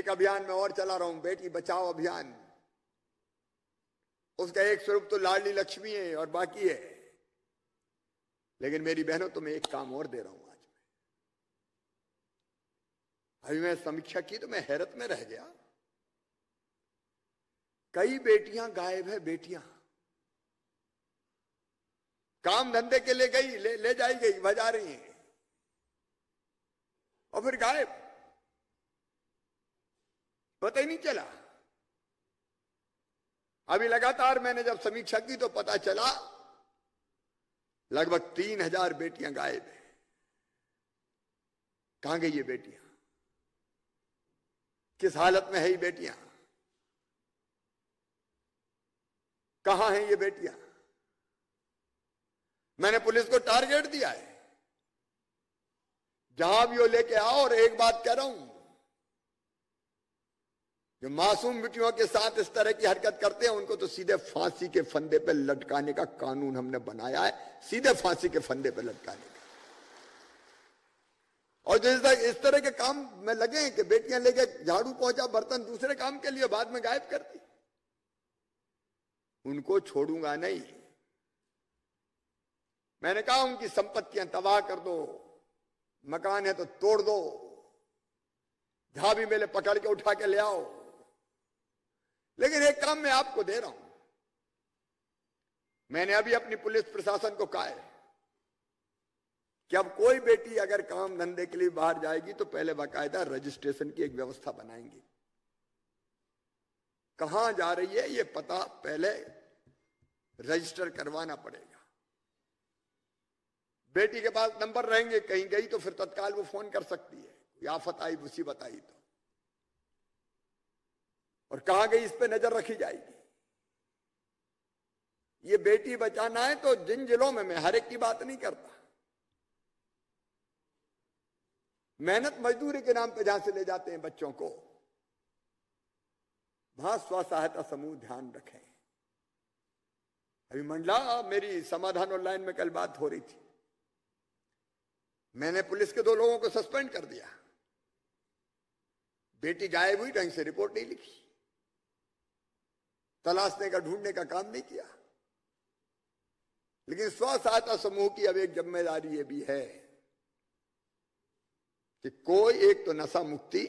एक अभियान मैं और चला रहा हूं बेटी बचाओ अभियान उसका एक स्वरूप तो लाडली लक्ष्मी है और बाकी है लेकिन मेरी बहनों तुम्हें तो एक काम और दे रहा हूं आज मैं अभी मैं समीक्षा की तो मैं हैरत में रह गया कई बेटियां गायब है बेटियां काम धंधे के लिए गई ले, ले जाई गई बजा रही हैं और फिर गायब पता ही नहीं चला अभी लगातार मैंने जब समीक्षा की तो पता चला लगभग तीन हजार बेटियां गायब हैं कहां गई ये बेटियां किस हालत में है ये बेटियां कहां हैं ये बेटियां मैंने पुलिस को टारगेट दिया है जहां भी वो लेके आओ और एक बात कह रहा हूं जो मासूम बिटियों के साथ इस तरह की हरकत करते हैं उनको तो सीधे फांसी के फंदे पर लटकाने का कानून हमने बनाया है सीधे फांसी के फंदे पर लटकाने का और जो इस तरह के काम में लगे कि बेटियां लेके झाड़ू पहुंचा बर्तन दूसरे काम के लिए बाद में गायब कर दी उनको छोड़ूंगा नहीं मैंने कहा उनकी संपत्तियां तबाह कर दो मकान है तो तोड़ दो झाबी मेले पकड़ के उठा के ले आओ लेकिन एक काम मैं आपको दे रहा हूं मैंने अभी अपनी पुलिस प्रशासन को कहा है कि अब कोई बेटी अगर काम धंधे के लिए बाहर जाएगी तो पहले बाकायदा रजिस्ट्रेशन की एक व्यवस्था बनाएंगे कहा जा रही है ये पता पहले रजिस्टर करवाना पड़ेगा बेटी के पास नंबर रहेंगे कहीं गई तो फिर तत्काल वो फोन कर सकती है आफत आई मुसीबत आई तो और कहा गई इस पर नजर रखी जाएगी ये बेटी बचाना है तो जिन जिलों में मैं हर एक की बात नहीं करता मेहनत मजदूरी के नाम पे जहां से ले जाते हैं बच्चों को वहां स्व सहायता समूह ध्यान रखें अभी मंडला मेरी समाधान ऑनलाइन में कल बात हो रही थी मैंने पुलिस के दो लोगों को सस्पेंड कर दिया बेटी गायब हुई ढंग से रिपोर्ट नहीं लिखी तलाशने का ढूंढने का काम नहीं किया लेकिन स्व सहायता समूह की अब एक जिम्मेदारी यह भी है कि कोई एक तो नशा मुक्ति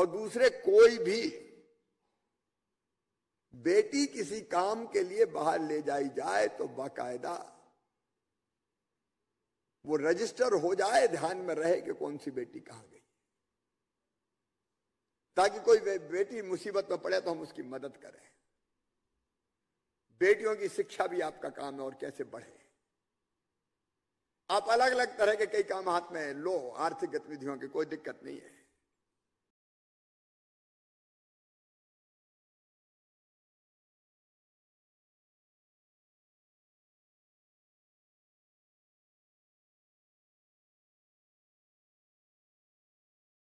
और दूसरे कोई भी बेटी किसी काम के लिए बाहर ले जाई जाए तो बाकायदा वो रजिस्टर हो जाए ध्यान में रहे कि कौन सी बेटी कहां गई ताकि कोई बेटी मुसीबत में पड़े तो हम उसकी मदद करें बेटियों की शिक्षा भी आपका काम है और कैसे बढ़े आप अलग अलग तरह के कई काम हाथ में लो आर्थिक गतिविधियों की कोई दिक्कत नहीं है